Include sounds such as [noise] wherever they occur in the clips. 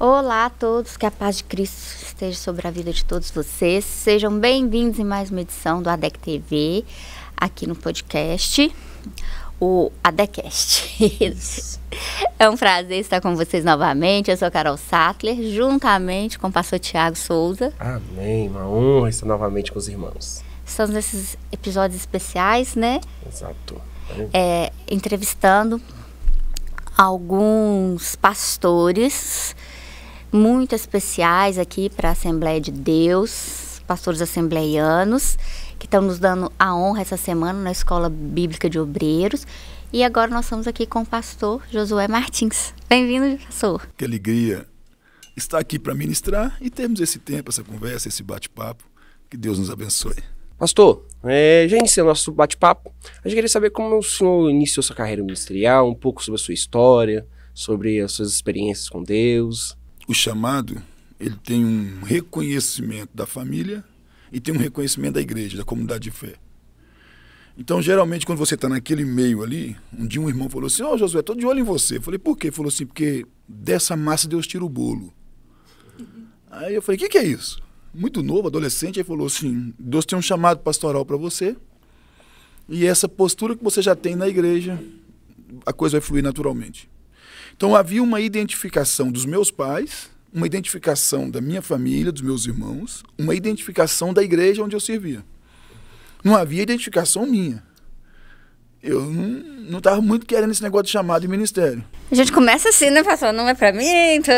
Olá a todos, que a paz de Cristo esteja sobre a vida de todos vocês. Sejam bem-vindos em mais uma edição do ADEC TV, aqui no podcast, o ADECast. [laughs] é um prazer estar com vocês novamente. Eu sou Carol Sattler, juntamente com o pastor Tiago Souza. Amém, uma honra estar novamente com os irmãos. Estamos nesses episódios especiais, né? Exato. É, entrevistando alguns pastores muito especiais aqui para a Assembleia de Deus, pastores assembleianos, que estão nos dando a honra essa semana na Escola Bíblica de Obreiros. E agora nós estamos aqui com o pastor Josué Martins. Bem-vindo, pastor. Que alegria estar aqui para ministrar e termos esse tempo, essa conversa, esse bate-papo. Que Deus nos abençoe. Pastor, é, já iniciando nosso bate-papo, a gente queria saber como o senhor iniciou sua carreira ministerial, um pouco sobre a sua história, sobre as suas experiências com Deus o chamado ele tem um reconhecimento da família e tem um reconhecimento da igreja, da comunidade de fé. Então, geralmente, quando você está naquele meio ali, um dia um irmão falou assim: Ó, oh, Josué, estou de olho em você. Eu falei: Por quê? Ele falou assim: Porque dessa massa Deus tira o bolo. Aí eu falei: O que, que é isso? Muito novo, adolescente. Ele falou assim: Deus tem um chamado pastoral para você. E essa postura que você já tem na igreja, a coisa vai fluir naturalmente. Então havia uma identificação dos meus pais, uma identificação da minha família, dos meus irmãos, uma identificação da igreja onde eu servia. Não havia identificação minha. Eu não estava muito querendo esse negócio de chamado de ministério. A gente começa assim, né, pastor? Não é para mim, então...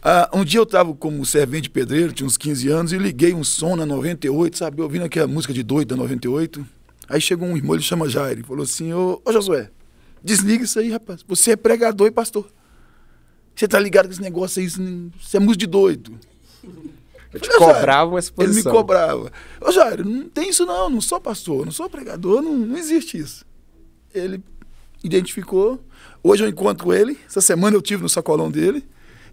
Ah, um dia eu estava como servente pedreiro, tinha uns 15 anos, e liguei um som na 98, sabe? Ouvindo aquela música de doido da 98. Aí chegou um irmão, ele chama Jair, e falou assim, ô, ô Josué, Desliga isso aí, rapaz. Você é pregador e pastor. Você tá ligado com esse negócio aí, você é músico de doido. Eu te cobrava essa exposição. Ele me cobrava. Ô, Jairo, não tem isso não, não sou pastor, não sou pregador, não, não existe isso. Ele identificou. Hoje eu encontro ele, essa semana eu tive no sacolão dele,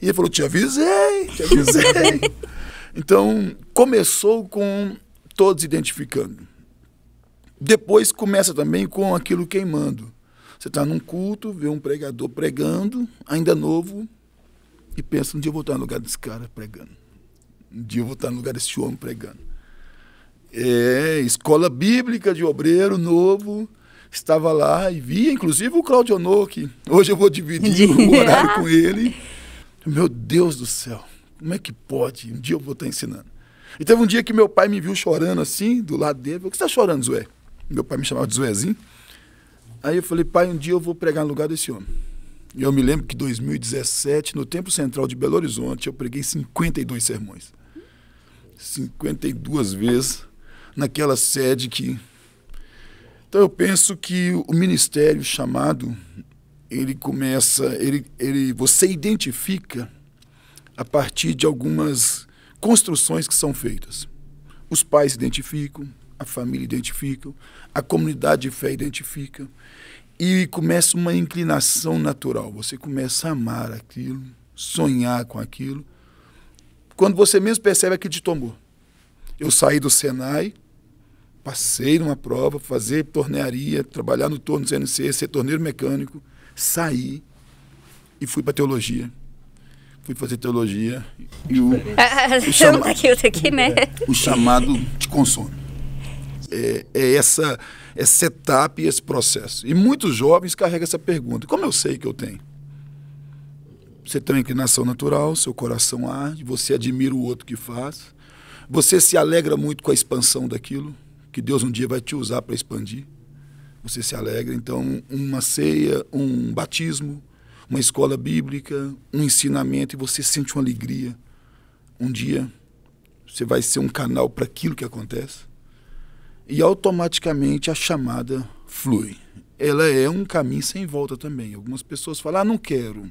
e ele falou, te avisei, te avisei. [laughs] então, começou com todos identificando. Depois começa também com aquilo queimando. Você está num culto, vê um pregador pregando, ainda novo, e pensa, um dia eu vou estar no lugar desse cara pregando. Um dia eu vou estar no lugar desse homem pregando. É, escola bíblica de obreiro novo. Estava lá e via, inclusive, o Claudio Honor, que hoje eu vou dividir [laughs] o horário com ele. Meu Deus do céu, como é que pode? Um dia eu vou estar ensinando. E teve um dia que meu pai me viu chorando assim, do lado dele. Falei, o que você está chorando, Zué? Meu pai me chamava de Zuezinho. Aí eu falei, pai, um dia eu vou pregar no lugar desse homem. E eu me lembro que em 2017, no Templo Central de Belo Horizonte, eu preguei 52 sermões. 52 vezes naquela sede que. Então eu penso que o ministério chamado, ele começa, ele, ele, você identifica a partir de algumas construções que são feitas. Os pais identificam, a família identifica, a comunidade de fé identifica. E começa uma inclinação natural. Você começa a amar aquilo, sonhar com aquilo. Quando você mesmo percebe aquilo te tomou. Eu saí do Senai, passei numa prova, fazer tornearia, trabalhar no torno do CNC, ser torneiro mecânico, saí e fui para teologia. Fui fazer teologia e o, o, [laughs] chama, aqui, né? É, o chamado te consome é, é essa, esse é setup e esse processo. E muitos jovens carregam essa pergunta: como eu sei que eu tenho? Você tem uma inclinação natural, seu coração arde, você admira o outro que faz, você se alegra muito com a expansão daquilo, que Deus um dia vai te usar para expandir. Você se alegra, então, uma ceia, um batismo, uma escola bíblica, um ensinamento, e você sente uma alegria. Um dia você vai ser um canal para aquilo que acontece e automaticamente a chamada flui. Ela é um caminho sem volta também. Algumas pessoas falam: ah, não quero.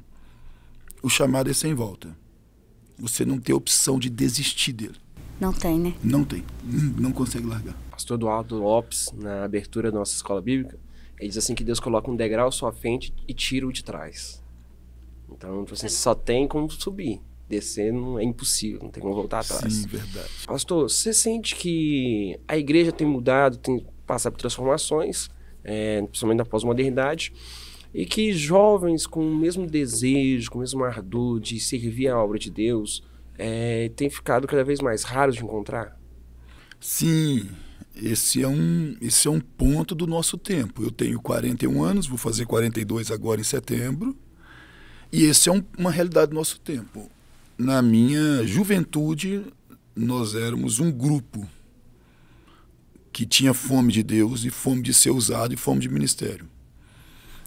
O chamado é sem volta. Você não tem opção de desistir dele. Não tem, né? Não tem. Não consegue largar. Pastor Eduardo Lopes, na abertura da nossa escola bíblica, ele diz assim que Deus coloca um degrau à sua frente e tira o de trás. Então, você só tem como subir descer não é impossível, não tem como voltar atrás. Sim, verdade. Pastor, você sente que a igreja tem mudado, tem passado por transformações, é, principalmente na pós-modernidade, e que jovens com o mesmo desejo, com o mesmo ardor de servir a obra de Deus, é, têm ficado cada vez mais raros de encontrar? Sim, esse é, um, esse é um ponto do nosso tempo. Eu tenho 41 anos, vou fazer 42 agora em setembro, e esse é um, uma realidade do nosso tempo na minha juventude, nós éramos um grupo que tinha fome de Deus e fome de ser usado e fome de ministério.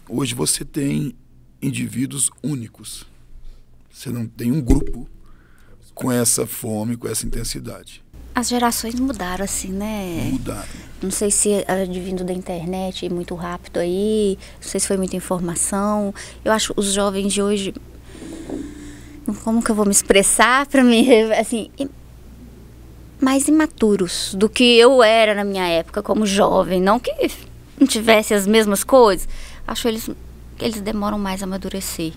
Hoje você tem indivíduos únicos. Você não tem um grupo com essa fome, com essa intensidade. As gerações mudaram, assim, né? Mudaram. Não sei se advindo da internet muito rápido aí, não sei se foi muita informação. Eu acho os jovens de hoje como que eu vou me expressar para mim, assim, mais imaturos do que eu era na minha época como jovem, não que não tivesse as mesmas coisas. Acho eles eles demoram mais a amadurecer.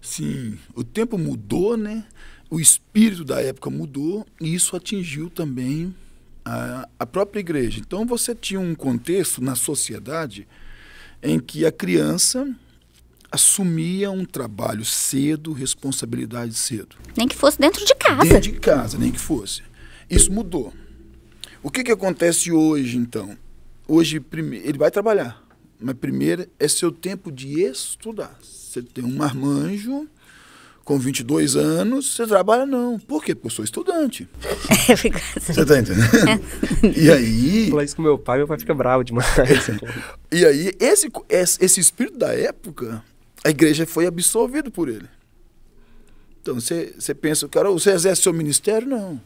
Sim, o tempo mudou, né? O espírito da época mudou e isso atingiu também a, a própria igreja. Então você tinha um contexto na sociedade em que a criança assumia um trabalho cedo, responsabilidade cedo. Nem que fosse dentro de casa. Dentro de casa, nem que fosse. Isso mudou. O que, que acontece hoje, então? Hoje, ele vai trabalhar, mas primeiro é seu tempo de estudar. Você tem um marmanjo com 22 anos, você trabalha não. Por quê? Porque eu sou estudante. É, assim. você tá entendendo? e aí... Falar isso com meu pai, meu pai fica bravo demais. [laughs] e aí, esse, esse espírito da época a igreja foi absorvida por ele. Então você, você pensa, cara, você exerce seu ministério? Não.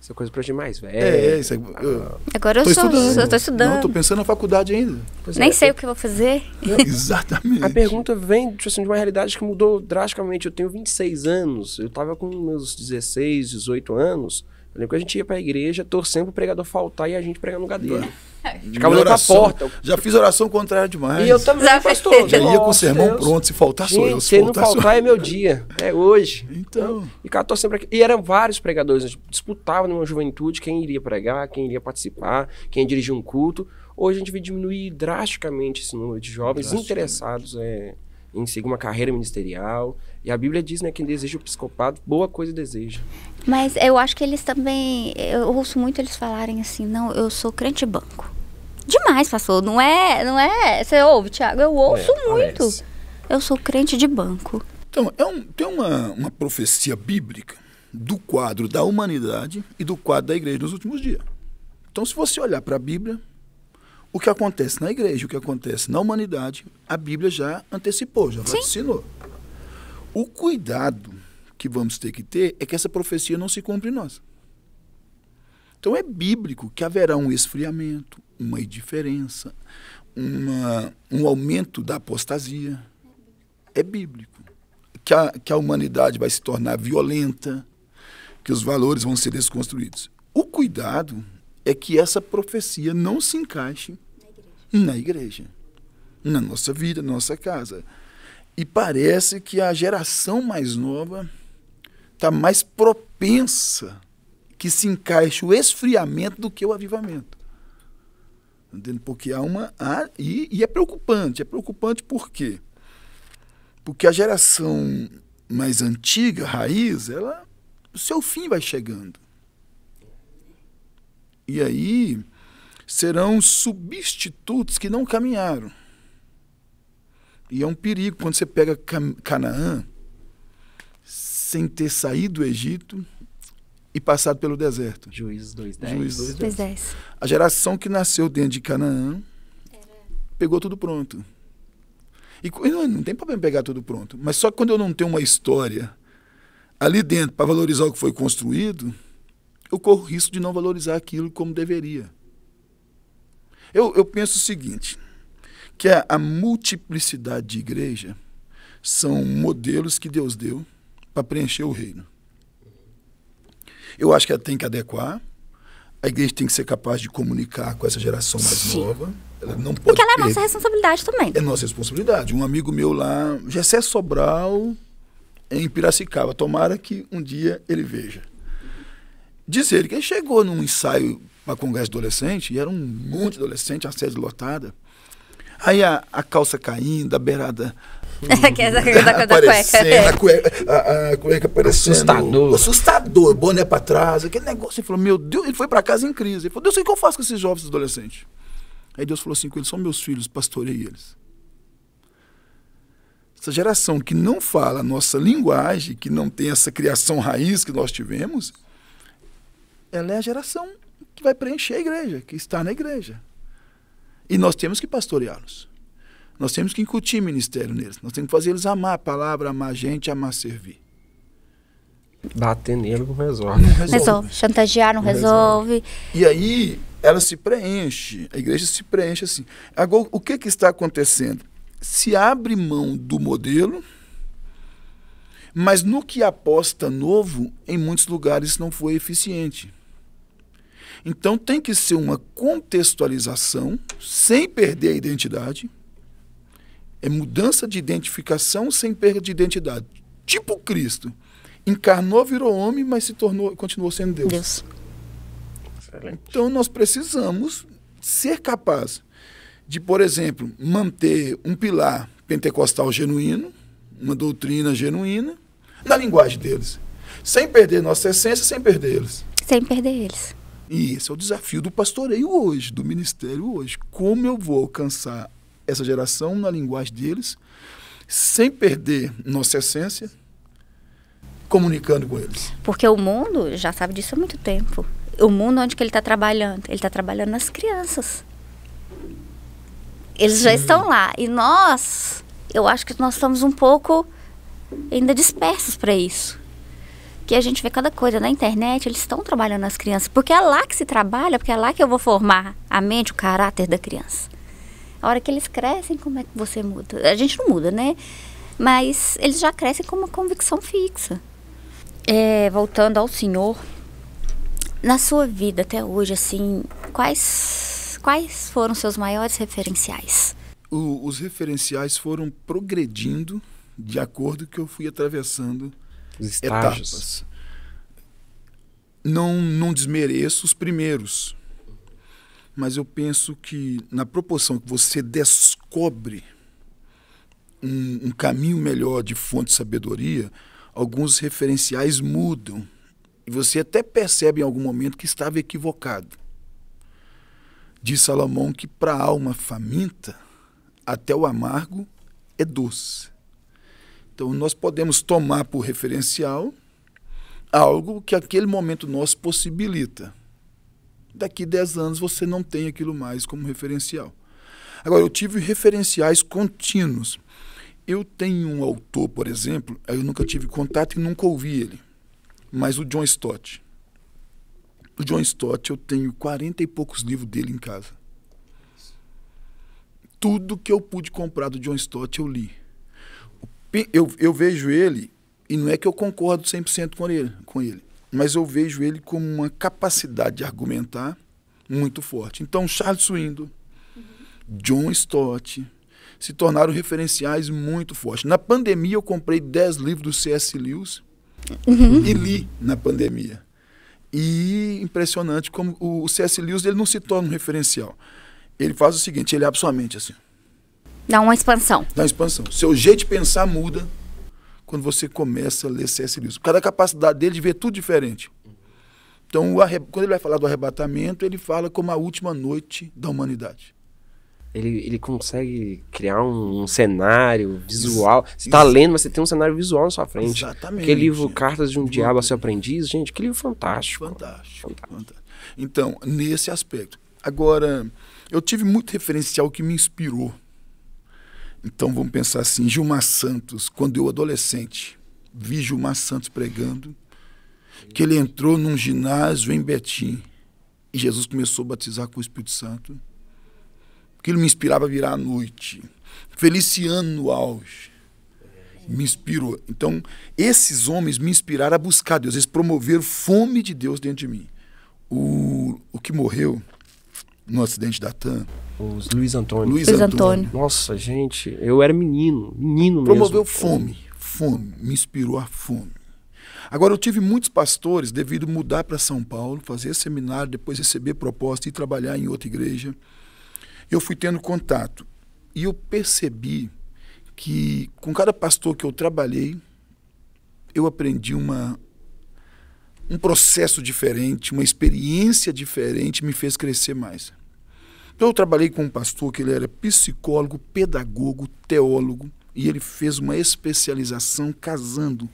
Isso é coisa para demais, velho. É, é, isso é, eu, ah. Agora eu tô sou, estudando. Sou, tô estudando. Não, tô pensando na faculdade ainda. Pois Nem é, sei eu, o que eu vou fazer. É, exatamente. A pergunta vem tipo assim, de uma realidade que mudou drasticamente. Eu tenho 26 anos, eu tava com meus 16, 18 anos. Eu lembro que a gente ia pra igreja torcendo pro pregador faltar e a gente pregar no lugar dele. É. Ficava olhando pra porta. Já fiz oração contrária demais. E eu também, já pastor. Já ia com o sermão Deus. pronto, se faltar sou eu. Se, se não faltar sou... é meu dia, é hoje. Então. então e cara, torcendo pra... E eram vários pregadores, disputavam numa juventude quem iria pregar, quem iria participar, quem dirigia um culto. Hoje a gente vê diminuir drasticamente esse número de jovens interessados é, em seguir uma carreira ministerial. E a Bíblia diz né, quem deseja o episcopado, boa coisa deseja. Mas eu acho que eles também. Eu ouço muito eles falarem assim: não, eu sou crente banco. Demais, pastor. Não é. não é Você ouve, Tiago? Eu ouço é, muito. Eu sou crente de banco. Então, é um, tem uma, uma profecia bíblica do quadro da humanidade e do quadro da igreja nos últimos dias. Então, se você olhar para a Bíblia, o que acontece na igreja, o que acontece na humanidade, a Bíblia já antecipou, já ensinou. O cuidado que vamos ter que ter é que essa profecia não se cumpre em nós. Então é bíblico que haverá um esfriamento, uma indiferença, uma, um aumento da apostasia. É bíblico. Que a, que a humanidade vai se tornar violenta, que os valores vão ser desconstruídos. O cuidado é que essa profecia não se encaixe na igreja, na, igreja, na nossa vida, na nossa casa. E parece que a geração mais nova está mais propensa que se encaixe o esfriamento do que o avivamento. Entende? Porque há uma. Há, e, e é preocupante. É preocupante por quê? Porque a geração mais antiga, raiz, ela, o seu fim vai chegando. E aí serão substitutos que não caminharam. E é um perigo quando você pega Canaã, sem ter saído do Egito e passado pelo deserto. Juízes 2:10. A geração que nasceu dentro de Canaã pegou tudo pronto. E não, não tem problema pegar tudo pronto, mas só que quando eu não tenho uma história ali dentro para valorizar o que foi construído, eu corro risco de não valorizar aquilo como deveria. Eu, eu penso o seguinte, que a, a multiplicidade de igreja são modelos que Deus deu para preencher o reino. Eu acho que ela tem que adequar. A igreja tem que ser capaz de comunicar com essa geração mais Sim. nova. Ela não pode Porque ela é nossa responsabilidade também. É nossa responsabilidade. Um amigo meu lá, Gessé Sobral, em Piracicaba. Tomara que um dia ele veja. Diz ele que ele chegou num ensaio para congresso adolescente, e era um monte de adolescente, a sede lotada. Aí a, a calça caindo, a beirada é que é da, da, cueca. A cueca, a, a cueca aparecendo. Assustador. Assustador, boné pra trás, aquele negócio. Ele falou, meu Deus, ele foi pra casa em crise. Ele falou, Deus, o que eu faço com esses jovens adolescentes? Aí Deus falou assim com eles, são meus filhos, pastorei eles. Essa geração que não fala a nossa linguagem, que não tem essa criação raiz que nós tivemos, ela é a geração que vai preencher a igreja, que está na igreja. E nós temos que pastoreá-los. Nós temos que incutir ministério neles. Nós temos que fazer eles amar a palavra, amar a gente, amar servir. Bater nele não resolve. Não resolve. resolve. Chantagear não, não resolve. resolve. E aí ela se preenche, a igreja se preenche assim. Agora, o que, que está acontecendo? Se abre mão do modelo, mas no que aposta novo, em muitos lugares não foi eficiente. Então tem que ser uma contextualização, sem perder a identidade é mudança de identificação sem perda de identidade. Tipo Cristo. Encarnou, virou homem, mas se tornou, continuou sendo Deus. Deus. Então nós precisamos ser capazes de, por exemplo, manter um pilar pentecostal genuíno, uma doutrina genuína, na linguagem deles. Sem perder nossa essência, sem perder eles. Sem perder eles. E esse é o desafio do pastoreio hoje, do ministério hoje. Como eu vou alcançar essa geração na linguagem deles, sem perder nossa essência, comunicando com eles. Porque o mundo já sabe disso há muito tempo. O mundo onde que ele está trabalhando? Ele está trabalhando nas crianças. Eles Sim. já estão lá. E nós, eu acho que nós estamos um pouco ainda dispersos para isso. Que a gente vê cada coisa na internet, eles estão trabalhando nas crianças. Porque é lá que se trabalha, porque é lá que eu vou formar a mente, o caráter da criança. A hora que eles crescem, como é que você muda? A gente não muda, né? Mas eles já crescem com uma convicção fixa. É, voltando ao senhor, na sua vida até hoje, assim, quais, quais foram seus maiores referenciais? O, os referenciais foram progredindo de acordo que eu fui atravessando os etapas. Não, não desmereço os primeiros, mas eu penso que na proporção que você descobre um, um caminho melhor de fonte de sabedoria, alguns referenciais mudam. E você até percebe em algum momento que estava equivocado. Diz Salomão que para a alma faminta, até o amargo é doce. Então nós podemos tomar por referencial algo que aquele momento nosso possibilita daqui 10 anos você não tem aquilo mais como referencial. Agora, eu tive referenciais contínuos. Eu tenho um autor, por exemplo, eu nunca tive contato e nunca ouvi ele, mas o John Stott. O John Stott, eu tenho 40 e poucos livros dele em casa. Tudo que eu pude comprar do John Stott, eu li. Eu, eu vejo ele, e não é que eu concordo 100% com ele, com ele, mas eu vejo ele como uma capacidade de argumentar muito forte. Então, Charles Swindon, John Stott, se tornaram referenciais muito fortes. Na pandemia, eu comprei 10 livros do C.S. Lewis uhum. e li na pandemia. E impressionante como o C.S. Lewis ele não se torna um referencial. Ele faz o seguinte, ele abre sua mente assim. Dá uma expansão. Dá uma expansão. Seu jeito de pensar muda quando você começa a ler C.S. Lewis. cada capacidade dele de ver tudo diferente. Então, arre... quando ele vai falar do arrebatamento, ele fala como a última noite da humanidade. Ele, ele consegue criar um, um cenário visual. Você está lendo, mas você tem um cenário visual na sua frente. Exatamente. Aquele livro Cartas de um Diabo a Seu Aprendiz, gente, que livro fantástico. Fantástico, fantástico. fantástico. Então, nesse aspecto. Agora, eu tive muito referencial que me inspirou então vamos pensar assim, Gilmar Santos, quando eu adolescente, vi Gilmar Santos pregando, que ele entrou num ginásio em Betim e Jesus começou a batizar com o Espírito Santo, que ele me inspirava a virar à noite. Feliciano no auge me inspirou. Então, esses homens me inspiraram a buscar Deus, eles promoveram fome de Deus dentro de mim. O, o que morreu no acidente da TAM, os Luiz Antônio. Luiz, Antônio. Antônio. Nossa, gente, eu era menino, menino Promoveu mesmo. Promoveu fome, fome, me inspirou a fome. Agora, eu tive muitos pastores devido mudar para São Paulo, fazer seminário, depois receber proposta e trabalhar em outra igreja. Eu fui tendo contato e eu percebi que com cada pastor que eu trabalhei, eu aprendi uma, um processo diferente, uma experiência diferente, me fez crescer mais. Então eu trabalhei com um pastor que ele era psicólogo, pedagogo, teólogo, e ele fez uma especialização casando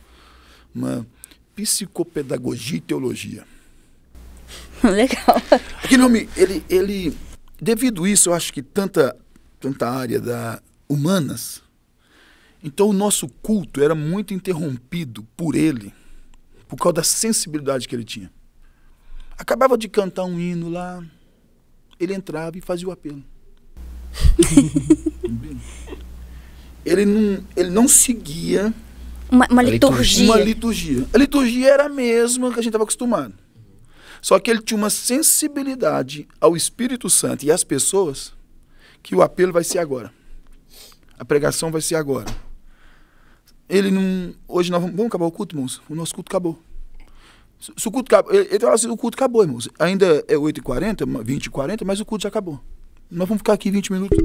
uma psicopedagogia e teologia. [laughs] Legal. Aquele homem, ele, ele, devido a isso, eu acho que tanta, tanta área da humanas, então o nosso culto era muito interrompido por ele, por causa da sensibilidade que ele tinha. Acabava de cantar um hino lá, ele entrava e fazia o apelo. [laughs] ele, não, ele não seguia uma, uma liturgia. Uma liturgia. A liturgia era a mesma que a gente estava acostumado. Só que ele tinha uma sensibilidade ao Espírito Santo e às pessoas que o apelo vai ser agora. A pregação vai ser agora. Ele não. Hoje nós vamos, vamos acabar o culto, irmãos? O nosso culto acabou. Se o culto acabou, ele fala assim, o culto acabou, irmãos. Ainda é 8h40, 20 e 40 mas o culto já acabou. Nós vamos ficar aqui 20 minutos.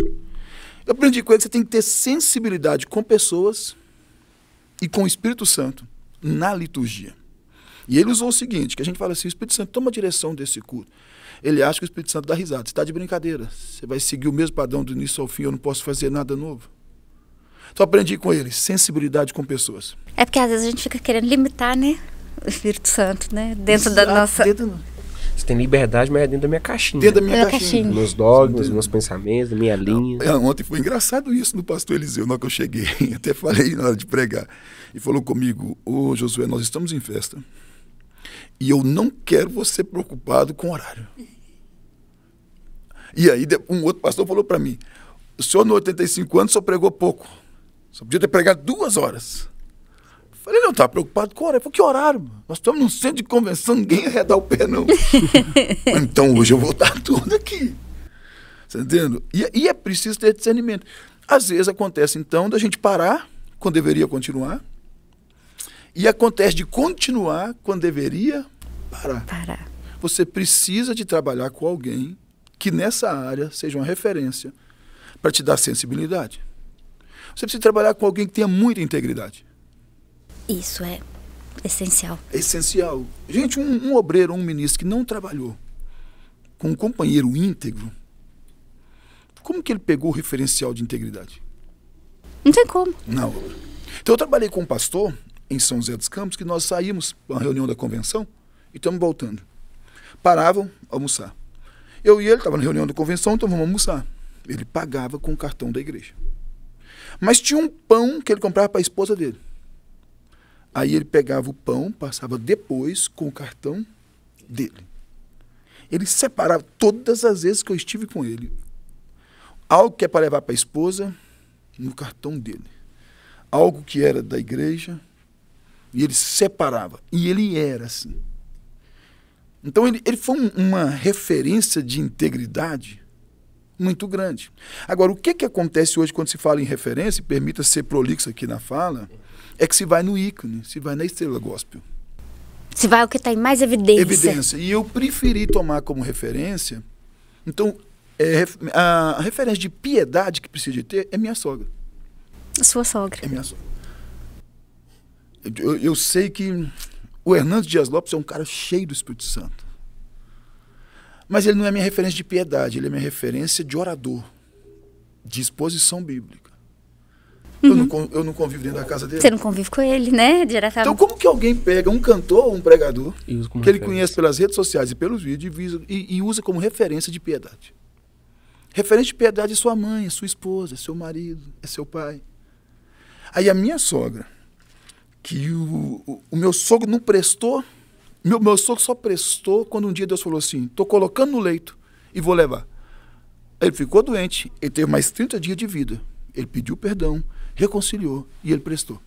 Eu aprendi com ele que você tem que ter sensibilidade com pessoas e com o Espírito Santo na liturgia. E ele usou o seguinte, que a gente fala assim, o Espírito Santo toma a direção desse culto. Ele acha que o Espírito Santo dá risada. Você está de brincadeira. Você vai seguir o mesmo padrão do início ao fim, eu não posso fazer nada novo. Então aprendi com ele, sensibilidade com pessoas. É porque às vezes a gente fica querendo limitar, né? o Espírito Santo, né? Dentro Exato, da ah, nossa. Dentro... Você tem liberdade, mas é dentro da minha caixinha. Dentro da minha, é caixinha. caixinha. Meus dogmas, meus pensamentos, minha linha. É, ontem foi engraçado isso no pastor Eliseu, na hora que eu cheguei. [laughs] Até falei na hora de pregar. E falou comigo: Ô oh, Josué, nós estamos em festa. E eu não quero você preocupado com horário. E aí um outro pastor falou para mim: o senhor, no 85 anos, só pregou pouco. Só podia ter pregado duas horas. Falei, não, tá preocupado com o horário. Falei, que horário? Mano? Nós estamos num centro de convenção, ninguém arredar o pé, não. [laughs] então hoje eu vou dar tudo aqui. Você tá entendendo? E, e é preciso ter discernimento. Às vezes acontece, então, da gente parar quando deveria continuar. E acontece de continuar quando deveria parar. Parar. Você precisa de trabalhar com alguém que nessa área seja uma referência para te dar sensibilidade. Você precisa trabalhar com alguém que tenha muita integridade. Isso é essencial. É essencial. Gente, um, um obreiro, um ministro que não trabalhou com um companheiro íntegro, como que ele pegou o referencial de integridade? Não tem como. Não. Então eu trabalhei com um pastor em São José dos Campos que nós saímos para uma reunião da convenção e estamos voltando. Paravam almoçar. Eu e ele estava na reunião da convenção, então vamos almoçar. Ele pagava com o cartão da igreja. Mas tinha um pão que ele comprava para a esposa dele. Aí ele pegava o pão, passava depois com o cartão dele. Ele separava todas as vezes que eu estive com ele. Algo que é para levar para a esposa, no cartão dele. Algo que era da igreja, e ele separava. E ele era assim. Então ele, ele foi uma referência de integridade muito grande. Agora, o que, que acontece hoje quando se fala em referência, permita ser prolixo aqui na fala, é que se vai no ícone, se vai na estrela gospel. Se vai o que está em mais evidência. Evidência. E eu preferi tomar como referência. Então, é, a, a referência de piedade que precisa de ter é minha sogra. Sua sogra. É minha sogra. Eu, eu sei que o Hernandes Dias Lopes é um cara cheio do Espírito Santo. Mas ele não é minha referência de piedade, ele é minha referência de orador, de exposição bíblica. Uhum. Eu, não, uhum. eu não convivo dentro da casa dele. Você não convive com ele, né? Diretamente. Então, como que alguém pega um cantor ou um pregador que referência. ele conhece pelas redes sociais e pelos vídeos e, e usa como referência de piedade? Referência de piedade é sua mãe, é sua esposa, é seu marido, é seu pai. Aí a minha sogra, que o, o, o meu sogro não prestou meu, meu sogro só prestou quando um dia Deus falou assim: estou colocando no leito e vou levar. Ele ficou doente, ele teve mais 30 dias de vida. Ele pediu perdão, reconciliou e ele prestou.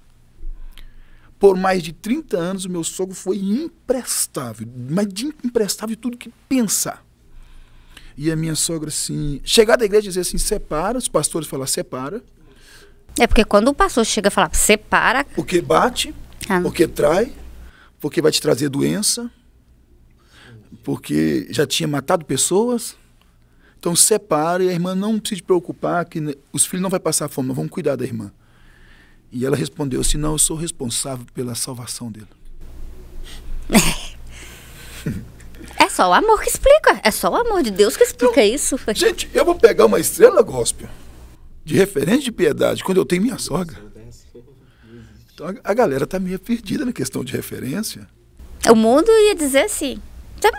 Por mais de 30 anos, o meu sogro foi imprestável, mas de imprestável de tudo que pensar. E a minha sogra, assim, chegar da igreja e dizer assim: separa, os pastores falar separa. É porque quando o pastor chega e falar separa. Porque bate, ah. porque trai, porque vai te trazer doença, porque já tinha matado pessoas. Então separa e a irmã não precisa se preocupar que os filhos não vai passar fome, nós vamos cuidar da irmã. E ela respondeu: "Senão eu sou responsável pela salvação dele". [laughs] É só o amor que explica. É só o amor de Deus que explica então, isso. Gente, eu vou pegar uma estrela gospel de referente de piedade quando eu tenho minha sogra. Então a, a galera tá meio perdida na questão de referência. O mundo ia dizer assim: tá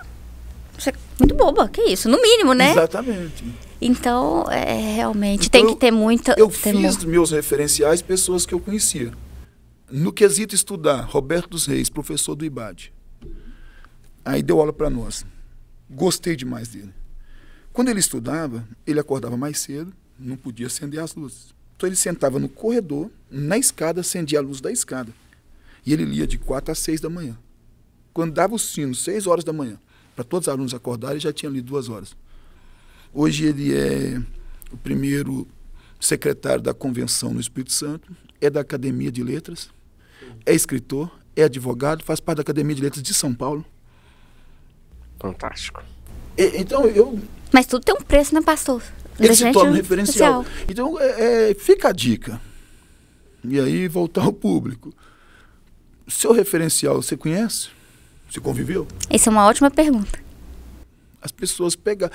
você é muito boba, que isso? No mínimo, né? Exatamente. Então, é, é realmente, então, tem que ter muita. Eu fiz meus referenciais pessoas que eu conhecia. No quesito estudar, Roberto dos Reis, professor do IBAD. Aí deu aula para nós. Gostei demais dele. Quando ele estudava, ele acordava mais cedo, não podia acender as luzes. Então ele sentava no corredor, na escada, acendia a luz da escada. E ele lia de quatro às seis da manhã. Quando dava o sino, seis horas da manhã, para todos os alunos acordarem, ele já tinha lido duas horas. Hoje ele é o primeiro secretário da convenção no Espírito Santo, é da Academia de Letras, é escritor, é advogado, faz parte da Academia de Letras de São Paulo. Fantástico. E, então eu. Mas tudo tem um preço, né, pastor? ele é se é torna referencial. Então, é, é, fica a dica. E aí, voltar ao público. Seu referencial, você conhece? Você conviveu? Essa é uma ótima pergunta. As pessoas pegam.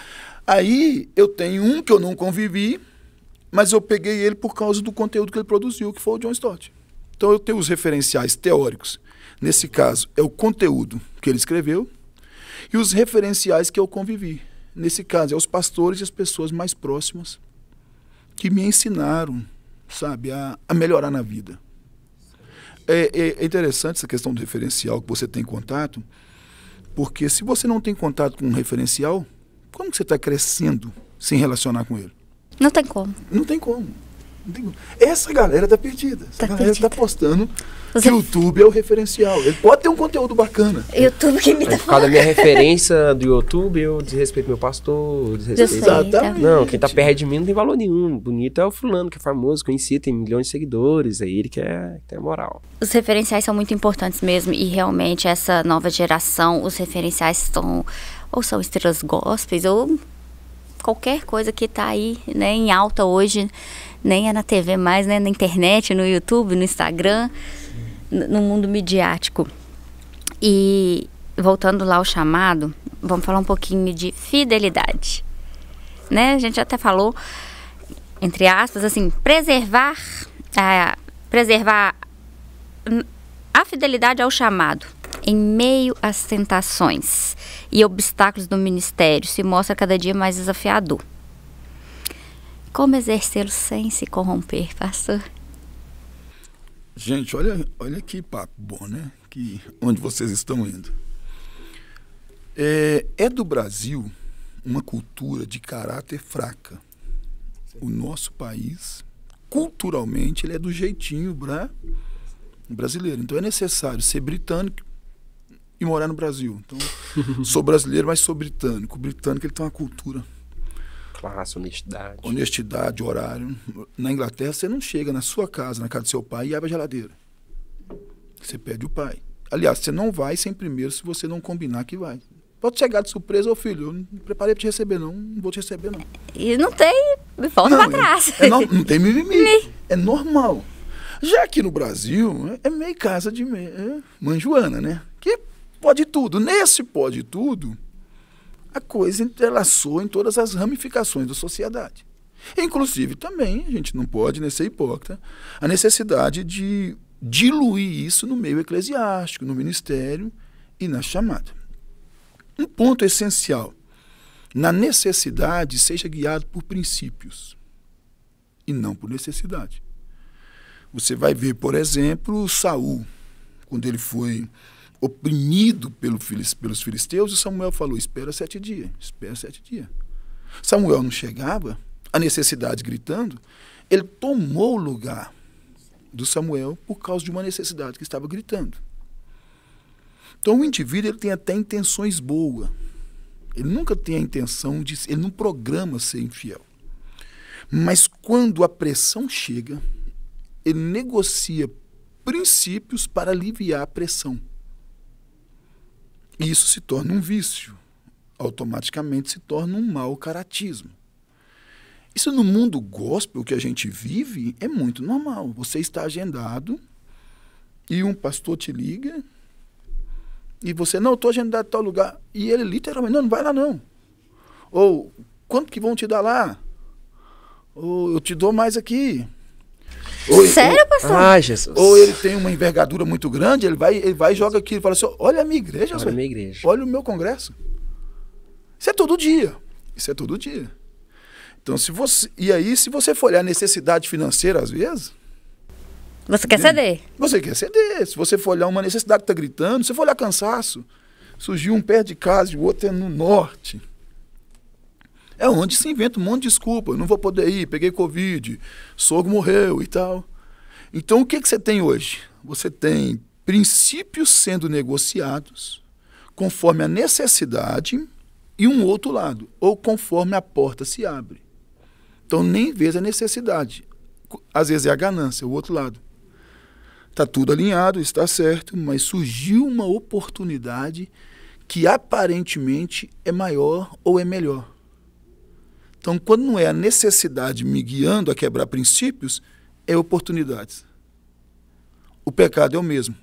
Aí, eu tenho um que eu não convivi, mas eu peguei ele por causa do conteúdo que ele produziu, que foi o John Stott. Então, eu tenho os referenciais teóricos. Nesse caso, é o conteúdo que ele escreveu e os referenciais que eu convivi nesse caso, é os pastores e as pessoas mais próximas que me ensinaram, sabe, a, a melhorar na vida. É, é, é, interessante essa questão do referencial que você tem contato, porque se você não tem contato com um referencial, como que você está crescendo sem relacionar com ele? Não tem como. Não tem como. Essa galera tá perdida. Essa tá galera tá perdida. tá postando Você... que o YouTube é o referencial. Ele pode ter um conteúdo bacana. YouTube que me é, Por causa da minha [laughs] referência do YouTube, eu desrespeito meu pastor, desrespeito. Tá Exatamente. Não, quem tá perto de mim não tem valor nenhum. Bonito é o fulano, que é famoso, conhecido, tem milhões de seguidores, é ele que é, que é moral. Os referenciais são muito importantes mesmo, e realmente essa nova geração, os referenciais estão. Ou são estrelas gospels, ou qualquer coisa que está aí né, em alta hoje, nem é na TV mais, né, na internet, no YouTube, no Instagram, no mundo midiático. E voltando lá ao chamado, vamos falar um pouquinho de fidelidade. Né? A gente até falou, entre aspas, assim, preservar, eh, preservar hum, a fidelidade ao chamado em meio às tentações e obstáculos do ministério se mostra cada dia mais desafiador. Como exercê-lo sem se corromper, pastor? Gente, olha, olha que papo bom, né? Que, onde vocês estão indo. É, é do Brasil uma cultura de caráter fraca. O nosso país, culturalmente, ele é do jeitinho bra né, brasileiro. Então é necessário ser britânico e morar no Brasil. Então, [laughs] sou brasileiro, mas sou britânico. O britânico ele tem uma cultura. Classe, honestidade. Honestidade, horário. Na Inglaterra, você não chega na sua casa, na casa do seu pai, e abre a geladeira. Você pede o pai. Aliás, você não vai sem primeiro se você não combinar que vai. Pode chegar de surpresa, ô filho, eu não me preparei para te receber, não. Não vou te receber, não. E não tem. Me falta pra trás. É, é no, não tem mimimi. é normal. Já aqui no Brasil, é, é meio casa de. É, mãe Joana, né? Que pode tudo. Nesse pode tudo, a coisa entrelaçou em todas as ramificações da sociedade. Inclusive, também, a gente não pode né, ser hipócrita, a necessidade de diluir isso no meio eclesiástico, no ministério e na chamada. Um ponto essencial na necessidade seja guiado por princípios e não por necessidade. Você vai ver, por exemplo, Saul, quando ele foi oprimido pelo, pelos filisteus, e Samuel falou: Espera sete dias, espera sete dias. Samuel não chegava, a necessidade gritando, ele tomou o lugar do Samuel por causa de uma necessidade que estava gritando. Então o indivíduo ele tem até intenções boas. Ele nunca tem a intenção de. Ele não programa ser infiel. Mas quando a pressão chega, ele negocia princípios para aliviar a pressão isso se torna um vício. Automaticamente se torna um mau caratismo. Isso no mundo gospel que a gente vive é muito normal. Você está agendado e um pastor te liga e você, não, estou agendado em tal lugar. E ele literalmente, não, não vai lá não. Ou, quanto que vão te dar lá? Ou, eu te dou mais aqui. Ou, Sério, pastor? Ah, Jesus. Ou ele tem uma envergadura muito grande, ele vai, ele vai e joga aqui e fala assim: olha a minha igreja, olha, a minha igreja. olha o meu congresso. Isso é todo dia. Isso é todo dia. Então, se você. E aí, se você for olhar a necessidade financeira, às vezes. Você quer ceder? Você quer ceder. Se você for olhar uma necessidade que está gritando, se você for olhar cansaço, surgiu um pé de casa e o outro é no norte. É onde se inventa um monte de desculpa. Eu não vou poder ir, peguei Covid, sogro morreu e tal. Então, o que, que você tem hoje? Você tem princípios sendo negociados conforme a necessidade e um outro lado, ou conforme a porta se abre. Então, nem vez a necessidade. Às vezes é a ganância, é o outro lado. Está tudo alinhado, está certo, mas surgiu uma oportunidade que aparentemente é maior ou é melhor. Então, quando não é a necessidade me guiando a quebrar princípios, é oportunidades. O pecado é o mesmo.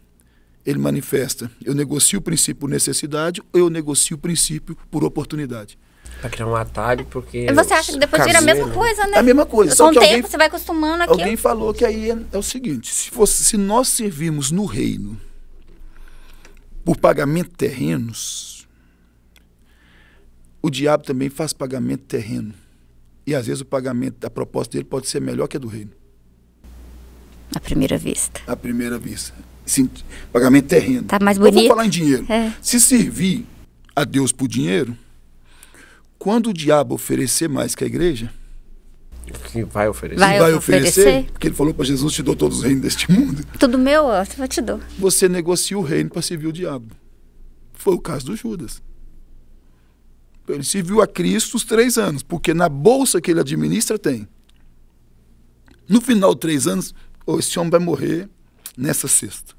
Ele manifesta. Eu negocio o princípio por necessidade ou eu negocio o princípio por oportunidade. Para criar um atalho, porque. Você acha que depois vira a mesma né? coisa, né? É a mesma coisa. Só Com que tempo alguém, você vai acostumando aqui. Alguém falou que aí é, é o seguinte: se, fosse, se nós servirmos no reino por pagamento terrenos, o diabo também faz pagamento terreno. E às vezes o pagamento, da proposta dele pode ser melhor que a do reino. À primeira vista. À primeira vista. Sim, pagamento terreno. Tá mais bonito. Não vou falar em dinheiro. É. Se servir a Deus por dinheiro, quando o diabo oferecer mais que a igreja, vai oferecer. Vai, vai oferecer, oferecer, porque ele falou para Jesus: te dou todos os reinos deste mundo. Tudo meu, você eu te dou. Você negocia o reino para servir o diabo. Foi o caso do Judas. Ele serviu a Cristo os três anos, porque na bolsa que ele administra tem. No final de três anos, oh, esse homem vai morrer nessa sexta.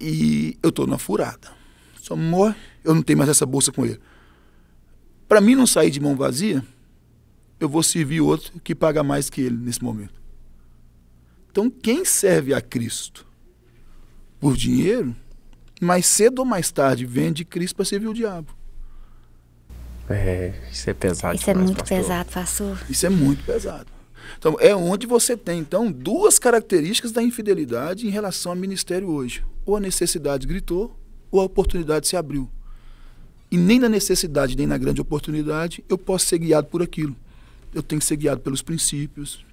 E eu estou na furada. Só morre, eu não tenho mais essa bolsa com ele. Para mim não sair de mão vazia, eu vou servir outro que paga mais que ele nesse momento. Então, quem serve a Cristo por dinheiro, mais cedo ou mais tarde vende Cristo para servir o diabo. É, isso é pesado. Isso é demais, é muito pastor. pesado, pastor. Isso é muito pesado. Então, é onde você tem, então, duas características da infidelidade em relação ao ministério hoje. Ou a necessidade gritou, ou a oportunidade se abriu. E nem na necessidade, nem na grande oportunidade, eu posso ser guiado por aquilo. Eu tenho que ser guiado pelos princípios,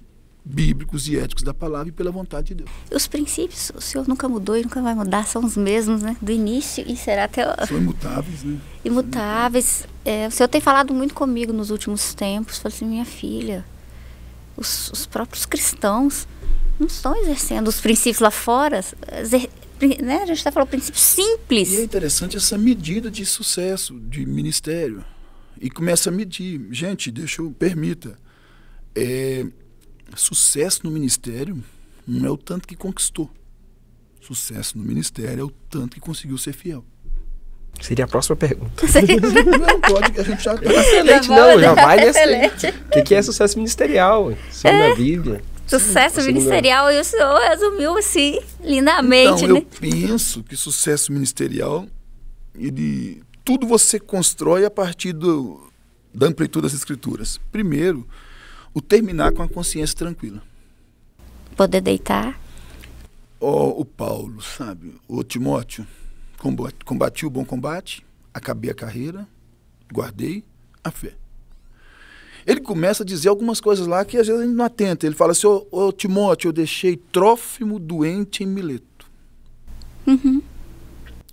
bíblicos e éticos da palavra e pela vontade de Deus. Os princípios, o Senhor nunca mudou e nunca vai mudar, são os mesmos, né? Do início e será até o... São imutáveis, né? Imutáveis. É, o Senhor tem falado muito comigo nos últimos tempos, falou assim, minha filha, os, os próprios cristãos não estão exercendo os princípios lá fora, exer, né? A gente está falando princípios simples. E é interessante essa medida de sucesso de ministério. E começa a medir. Gente, deixa eu, permita. É, sucesso no ministério não é o tanto que conquistou. Sucesso no ministério é o tanto que conseguiu ser fiel. Seria a próxima pergunta. [laughs] não, pode, a gente já. Tá é Excelente, não, né? já vai nesse. Excelente. O que é sucesso ministerial? Segundo é. a Bíblia. Sucesso Sim, ministerial, e o senhor resumiu assim, lindamente, então, né? Eu penso que sucesso ministerial, ele. Tudo você constrói a partir do, da amplitude das escrituras. Primeiro, o terminar com a consciência tranquila. Poder deitar? Oh, o Paulo, sabe? O Timóteo, combate, combati o bom combate, acabei a carreira, guardei a fé. Ele começa a dizer algumas coisas lá que às vezes a gente não atenta. Ele fala assim: Ô oh, oh, Timóteo, eu deixei Trófimo doente em Mileto. Uhum.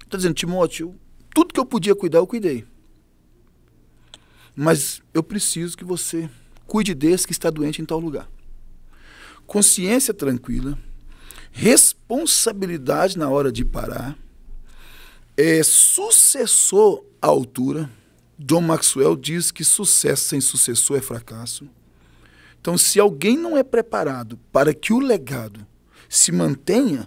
Está dizendo, Timóteo, tudo que eu podia cuidar, eu cuidei. Mas eu preciso que você cuide desse que está doente em tal lugar. Consciência tranquila, responsabilidade na hora de parar, é, sucessor à altura. John Maxwell diz que sucesso sem sucessor é fracasso. Então, se alguém não é preparado para que o legado se mantenha,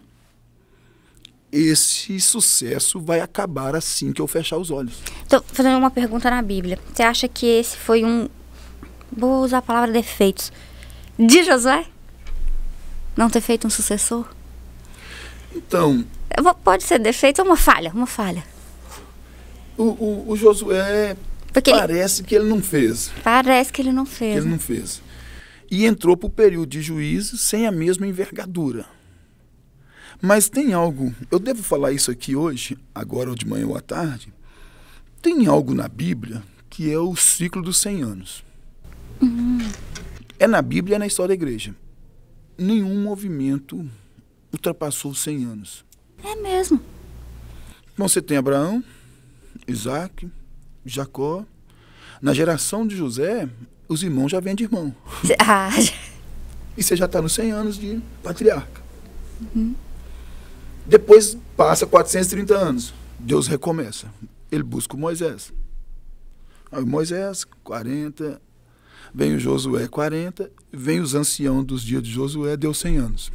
esse sucesso vai acabar assim que eu fechar os olhos. Estou fazendo uma pergunta na Bíblia. Você acha que esse foi um vou usar a palavra defeitos, de Josué? Não ter feito um sucessor? Então. Pode ser defeito ou uma falha, uma falha. O, o, o Josué Porque parece ele, que ele não fez. Parece que ele não fez. né? não fez. E entrou para o período de juízes sem a mesma envergadura. Mas tem algo, eu devo falar isso aqui hoje, agora ou de manhã ou à tarde, tem algo na Bíblia que é o ciclo dos 100 anos. Uhum. É na Bíblia, é na história da igreja. Nenhum movimento ultrapassou 100 anos. É mesmo. Então você tem Abraão, Isaac, Jacó. Na geração de José, os irmãos já vêm de irmão. Ah. [laughs] E você já está nos 100 anos de patriarca. Uhum. Depois passa 430 anos. Deus recomeça. Ele busca o Moisés. Aí Moisés, 40, Vem o Josué 40, vem os anciãos dos dias de Josué, deu 100 anos.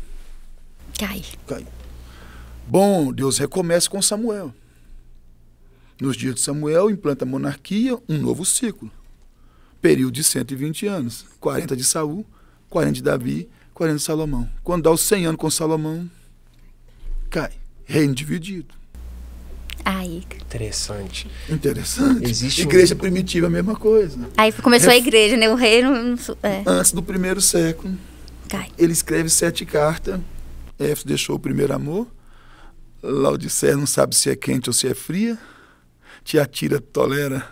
Cai. Cai. Bom, Deus recomeça com Samuel. Nos dias de Samuel, implanta a monarquia, um novo ciclo. Período de 120 anos. 40 de Saul, 40 de Davi, 40 de Salomão. Quando dá os 100 anos com Salomão, cai. Reino dividido. Aí. Ah, Interessante. Interessante. Existe igreja um... primitiva, a mesma coisa. Aí começou Ref... a igreja, né? O reino. É. Antes do primeiro século. Cai. Ele escreve sete cartas. Éfeso deixou o primeiro amor. Laodiceia não sabe se é quente ou se é fria. Te atira, tolera.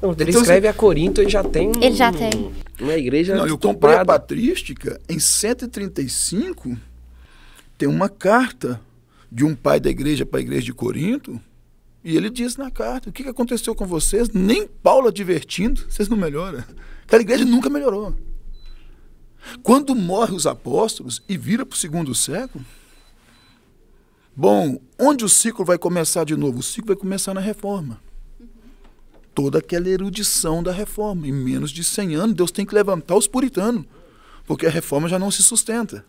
Não, ele então, assim, escreve a Corinto e já tem. Ele já tem. Uma igreja. Não, eu comprei a patrística em 135. Tem uma carta de um pai da igreja para a igreja de Corinto, e ele diz na carta: o que aconteceu com vocês? Nem Paulo advertindo, vocês não melhoram. Aquela igreja nunca melhorou. Quando morrem os apóstolos e vira para o segundo século, bom, onde o ciclo vai começar de novo? O ciclo vai começar na reforma. Toda aquela erudição da reforma. Em menos de 100 anos, Deus tem que levantar os puritanos, porque a reforma já não se sustenta.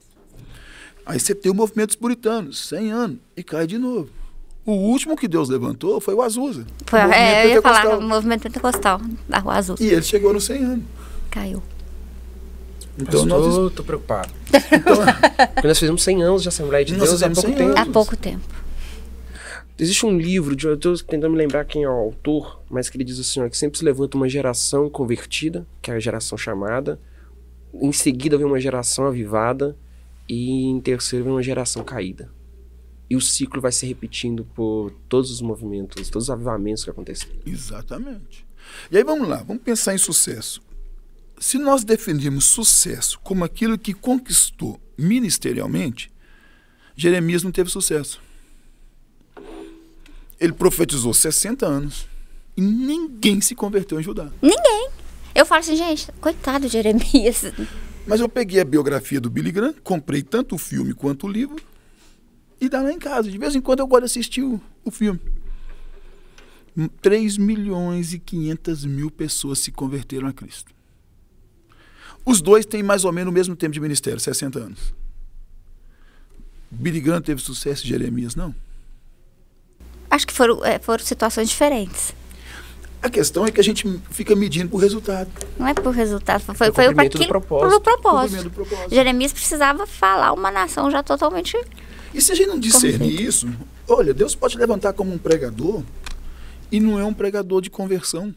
Aí você tem o movimento dos puritanos, 100 anos, e cai de novo. O último que Deus levantou foi o Azusa. Foi, o é, eu ia falar, o movimento pentecostal, da rua Azusa. E ele chegou nos 100 anos. Caiu. Então eu nós... Estou preocupado. Então, [laughs] nós fizemos 100 anos de Assembleia de Deus há pouco tempo. Há pouco tempo. Existe um livro, de, eu estou tentando me lembrar quem é o autor, mas que ele diz assim, ó, que sempre se levanta uma geração convertida, que é a geração chamada, em seguida vem uma geração avivada, e em terceiro, vem uma geração caída. E o ciclo vai se repetindo por todos os movimentos, todos os avivamentos que aconteceram. Exatamente. E aí vamos lá, vamos pensar em sucesso. Se nós definirmos sucesso como aquilo que conquistou ministerialmente, Jeremias não teve sucesso. Ele profetizou 60 anos e ninguém se converteu em Judá. Ninguém. Eu falo assim, gente, coitado de Jeremias. Mas eu peguei a biografia do Billy Graham, comprei tanto o filme quanto o livro e dá lá em casa. De vez em quando eu gosto de assistir o, o filme. 3 milhões e 500 mil pessoas se converteram a Cristo. Os dois têm mais ou menos o mesmo tempo de ministério, 60 anos. Billy Graham teve sucesso, Jeremias não? Acho que foram, é, foram situações diferentes. A questão é que a gente fica medindo por resultado. Não é por resultado, foi, o foi para aquilo, propósito. Pro propósito. Do propósito. Jeremias precisava falar uma nação já totalmente. E se a gente não discernir isso, olha, Deus pode levantar como um pregador e não é um pregador de conversão.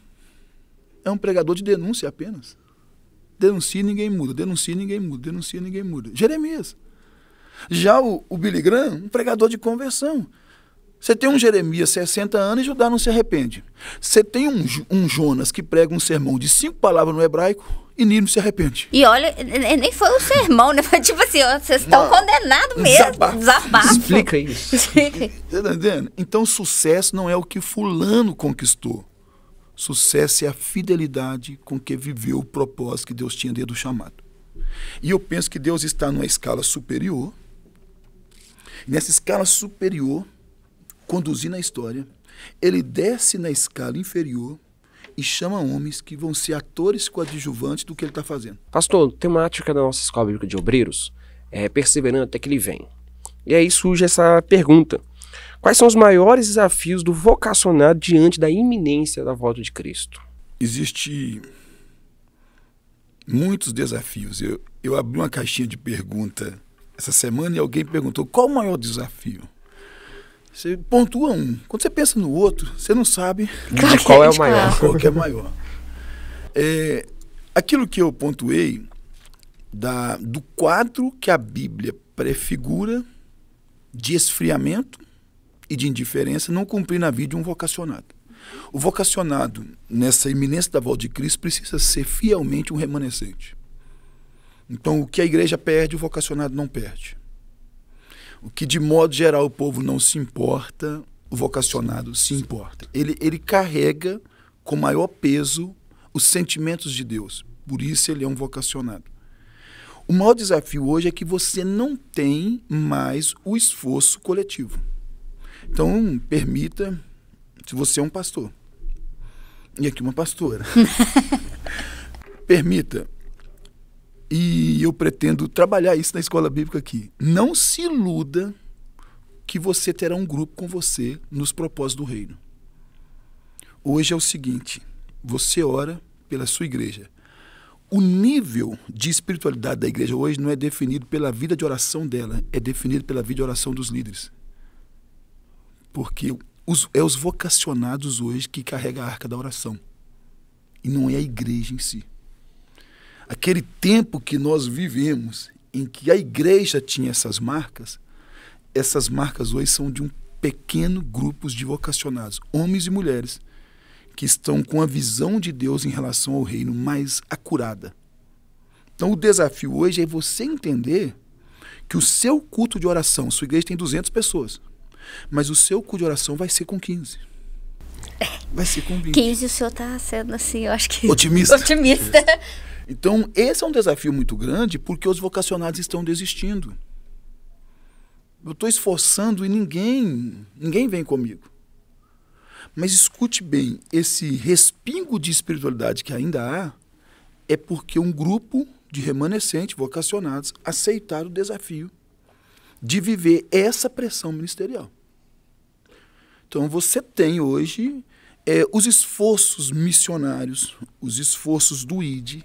É um pregador de denúncia apenas. Denuncia ninguém muda, denuncia ninguém muda, denuncia ninguém muda. Jeremias. Já o, o Billy Graham, um pregador de conversão. Você tem um Jeremias 60 anos e Judá não se arrepende. Você tem um, um Jonas que prega um sermão de cinco palavras no hebraico e Nino se arrepende. E olha, nem foi um sermão, né? Foi tipo assim, vocês estão condenados mesmo. Desabafo. desabafo. Explica isso. [laughs] Você tá entendendo? Então, sucesso não é o que fulano conquistou. Sucesso é a fidelidade com que viveu o propósito que Deus tinha dentro do chamado. E eu penso que Deus está numa escala superior. Nessa escala superior, conduzindo a história, ele desce na escala inferior e chama homens que vão ser atores coadjuvantes do que ele está fazendo. Pastor, temática da nossa escola bíblica de obreiros é perseverando até que ele vem. E aí surge essa pergunta. Quais são os maiores desafios do vocacionado diante da iminência da volta de Cristo? Existe muitos desafios. Eu, eu abri uma caixinha de pergunta essa semana e alguém perguntou qual o maior desafio. Você pontua um. Quando você pensa no outro, você não sabe qual é, é o maior. Qual é maior. É, aquilo que eu pontuei da, do quadro que a Bíblia prefigura de esfriamento e de indiferença não cumprir na vida de um vocacionado. O vocacionado, nessa iminência da volta de Cristo, precisa ser fielmente um remanescente. Então, o que a igreja perde, o vocacionado não perde que de modo geral o povo não se importa, o vocacionado se importa. Ele, ele carrega com maior peso os sentimentos de Deus. Por isso ele é um vocacionado. O maior desafio hoje é que você não tem mais o esforço coletivo. Então, permita, se você é um pastor, e aqui uma pastora, [laughs] permita e eu pretendo trabalhar isso na escola bíblica aqui. Não se iluda que você terá um grupo com você nos propósitos do reino. Hoje é o seguinte: você ora pela sua igreja. O nível de espiritualidade da igreja hoje não é definido pela vida de oração dela, é definido pela vida de oração dos líderes. Porque os, é os vocacionados hoje que carrega a arca da oração. E não é a igreja em si aquele tempo que nós vivemos, em que a igreja tinha essas marcas, essas marcas hoje são de um pequeno grupo de vocacionados, homens e mulheres, que estão com a visão de Deus em relação ao reino mais acurada. Então o desafio hoje é você entender que o seu culto de oração, sua igreja tem 200 pessoas, mas o seu culto de oração vai ser com 15. Vai ser com 20. 15 o senhor está sendo assim, eu acho que... Otimista. [laughs] Otimista. É. Então, esse é um desafio muito grande porque os vocacionados estão desistindo. Eu estou esforçando e ninguém, ninguém vem comigo. Mas escute bem, esse respingo de espiritualidade que ainda há é porque um grupo de remanescentes vocacionados aceitaram o desafio de viver essa pressão ministerial. Então você tem hoje é, os esforços missionários, os esforços do ID,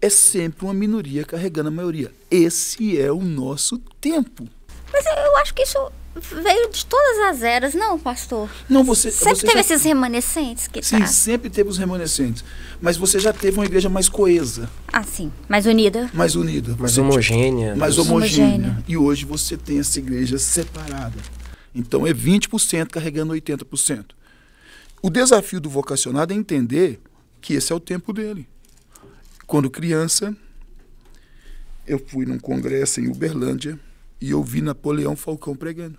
é sempre uma minoria carregando a maioria. Esse é o nosso tempo. Mas eu acho que isso veio de todas as eras, não, pastor? Não, você sempre você teve já... esses remanescentes que Sim, tá. sempre teve os remanescentes, mas você já teve uma igreja mais coesa. Ah, sim, mais unida. Mais unida, mais você, homogênea. mais homogênea. homogênea. E hoje você tem essa igreja separada. Então é 20% carregando 80%. O desafio do vocacionado é entender que esse é o tempo dele. Quando criança, eu fui num congresso em Uberlândia e ouvi Napoleão Falcão pregando.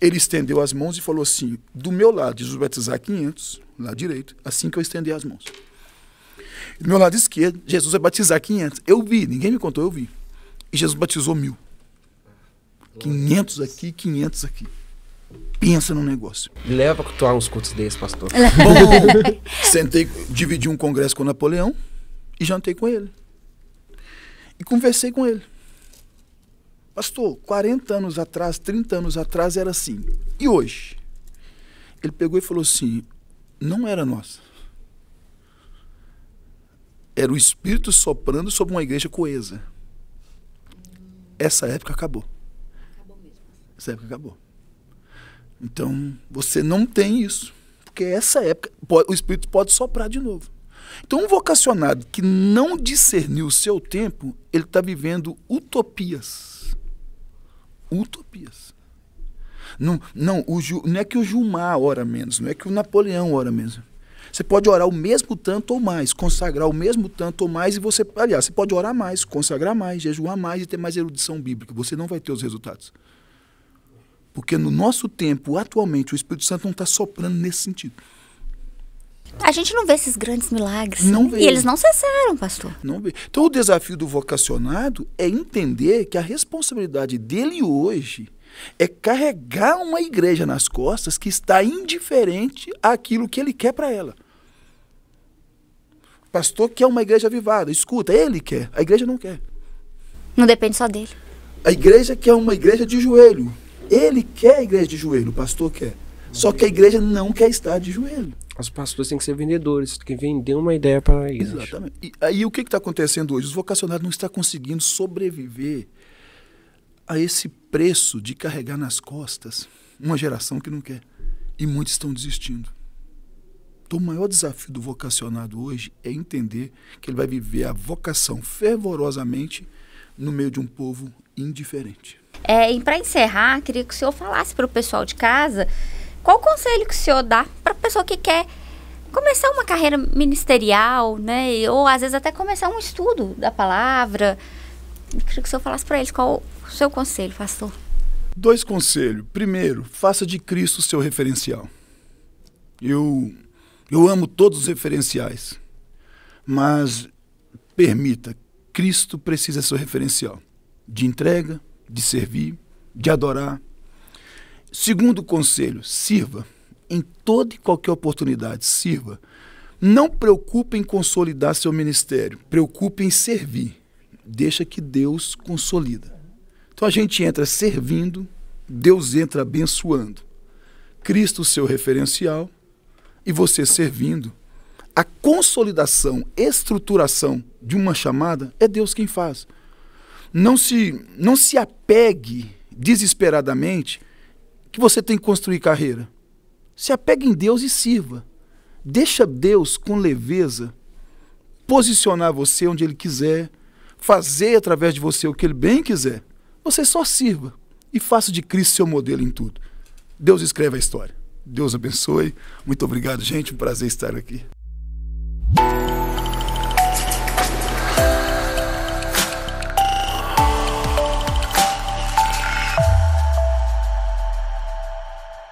Ele estendeu as mãos e falou assim: do meu lado, Jesus batizar 500, lá direito, assim que eu estender as mãos. do meu lado esquerdo, Jesus vai batizar 500. Eu vi, ninguém me contou, eu vi. E Jesus batizou mil. 500 aqui, 500 aqui pensa no negócio. Leva a cultuar uns cursos desses, pastor. É. Bom, [laughs] sentei, dividi um congresso com o Napoleão e jantei com ele. E conversei com ele. Pastor, 40 anos atrás, 30 anos atrás era assim. E hoje? Ele pegou e falou assim: não era nossa. Era o Espírito soprando sobre uma igreja coesa. Essa época acabou. acabou Essa época acabou. Então, você não tem isso. Porque essa época, o espírito pode soprar de novo. Então, um vocacionado que não discerniu o seu tempo, ele está vivendo utopias. Utopias. Não, não, o, não é que o Gilmar ora menos, não é que o Napoleão ora menos. Você pode orar o mesmo tanto ou mais, consagrar o mesmo tanto ou mais, e você, aliás, você pode orar mais, consagrar mais, jejuar mais e ter mais erudição bíblica. Você não vai ter os resultados. Porque no nosso tempo, atualmente, o Espírito Santo não está soprando nesse sentido. A gente não vê esses grandes milagres. Não né? vê. E eles não cessaram, pastor. Não vê. Então o desafio do vocacionado é entender que a responsabilidade dele hoje é carregar uma igreja nas costas que está indiferente àquilo que ele quer para ela. O pastor quer uma igreja avivada. Escuta, ele quer. A igreja não quer. Não depende só dele. A igreja quer uma igreja de joelho. Ele quer a igreja de joelho, o pastor quer. Só que a igreja não quer estar de joelho. Os pastores têm que ser vendedores, têm que vender uma ideia para a igreja. Exatamente. E aí o que está acontecendo hoje? Os vocacionados não estão conseguindo sobreviver a esse preço de carregar nas costas uma geração que não quer. E muitos estão desistindo. Então, o maior desafio do vocacionado hoje é entender que ele vai viver a vocação fervorosamente no meio de um povo indiferente. É, e para encerrar, queria que o senhor falasse para o pessoal de casa qual o conselho que o senhor dá para a pessoa que quer começar uma carreira ministerial, né? Ou às vezes até começar um estudo da palavra. Eu queria que o senhor falasse para eles qual o seu conselho, pastor. Dois conselhos. Primeiro, faça de Cristo o seu referencial. Eu, eu amo todos os referenciais, mas permita, Cristo precisa ser o referencial de entrega, de servir, de adorar. Segundo conselho, sirva. Em toda e qualquer oportunidade, sirva. Não preocupe em consolidar seu ministério, preocupe em servir. Deixa que Deus consolida. Então a gente entra servindo, Deus entra abençoando. Cristo, seu referencial, e você servindo. A consolidação, estruturação de uma chamada é Deus quem faz não se, não se apegue desesperadamente que você tem que construir carreira. Se apegue em Deus e sirva. Deixa Deus com leveza posicionar você onde Ele quiser, fazer através de você o que Ele bem quiser. Você só sirva e faça de Cristo seu modelo em tudo. Deus escreve a história. Deus abençoe. Muito obrigado, gente. Um prazer estar aqui.